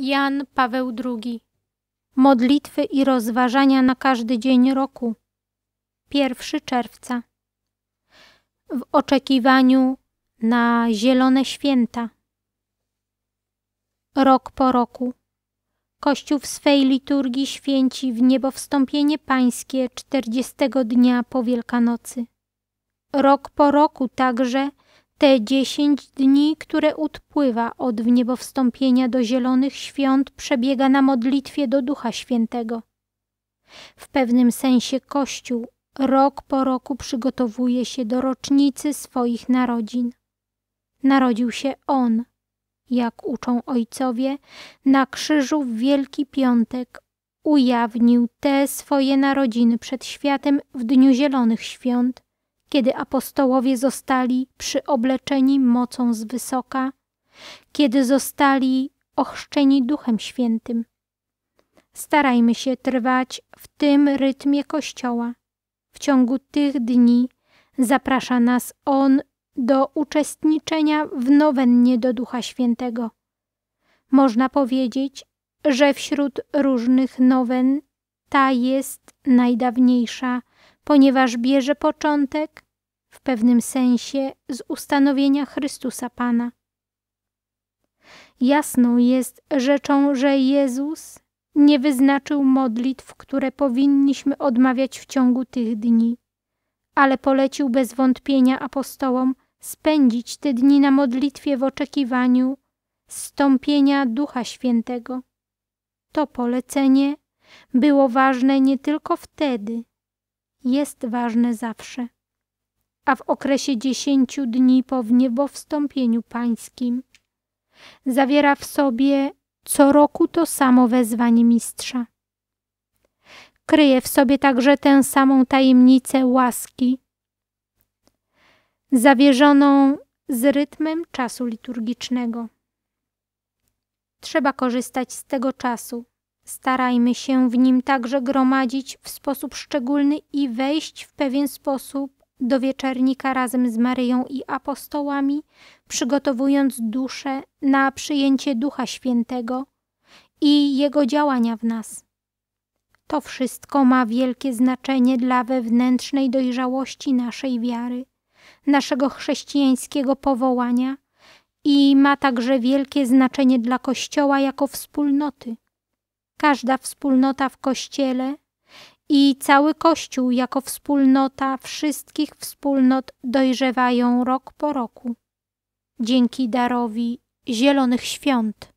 Jan Paweł II. Modlitwy i rozważania na każdy dzień roku. 1 czerwca. W oczekiwaniu na zielone święta. Rok po roku. Kościół w swej liturgii święci w niebo wstąpienie pańskie 40 dnia po Wielkanocy. Rok po roku także te dziesięć dni, które odpływa od wniebowstąpienia do zielonych świąt, przebiega na modlitwie do Ducha Świętego. W pewnym sensie Kościół rok po roku przygotowuje się do rocznicy swoich narodzin. Narodził się On, jak uczą ojcowie, na krzyżu w Wielki Piątek ujawnił te swoje narodziny przed światem w Dniu Zielonych Świąt kiedy apostołowie zostali przyobleczeni mocą z wysoka, kiedy zostali ochrzczeni Duchem Świętym. Starajmy się trwać w tym rytmie Kościoła. W ciągu tych dni zaprasza nas On do uczestniczenia w nowennie do Ducha Świętego. Można powiedzieć, że wśród różnych nowen ta jest najdawniejsza ponieważ bierze początek w pewnym sensie z ustanowienia Chrystusa Pana. Jasną jest rzeczą, że Jezus nie wyznaczył modlitw, które powinniśmy odmawiać w ciągu tych dni, ale polecił bez wątpienia apostołom spędzić te dni na modlitwie w oczekiwaniu stąpienia Ducha Świętego. To polecenie było ważne nie tylko wtedy, jest ważne zawsze. A w okresie dziesięciu dni po wniebowstąpieniu pańskim zawiera w sobie co roku to samo wezwanie mistrza. Kryje w sobie także tę samą tajemnicę łaski, zawierzoną z rytmem czasu liturgicznego. Trzeba korzystać z tego czasu, Starajmy się w nim także gromadzić w sposób szczególny i wejść w pewien sposób do wieczernika razem z Maryją i apostołami, przygotowując duszę na przyjęcie Ducha Świętego i Jego działania w nas. To wszystko ma wielkie znaczenie dla wewnętrznej dojrzałości naszej wiary, naszego chrześcijańskiego powołania i ma także wielkie znaczenie dla Kościoła jako wspólnoty każda wspólnota w Kościele i cały Kościół jako wspólnota wszystkich wspólnot dojrzewają rok po roku. Dzięki darowi Zielonych Świąt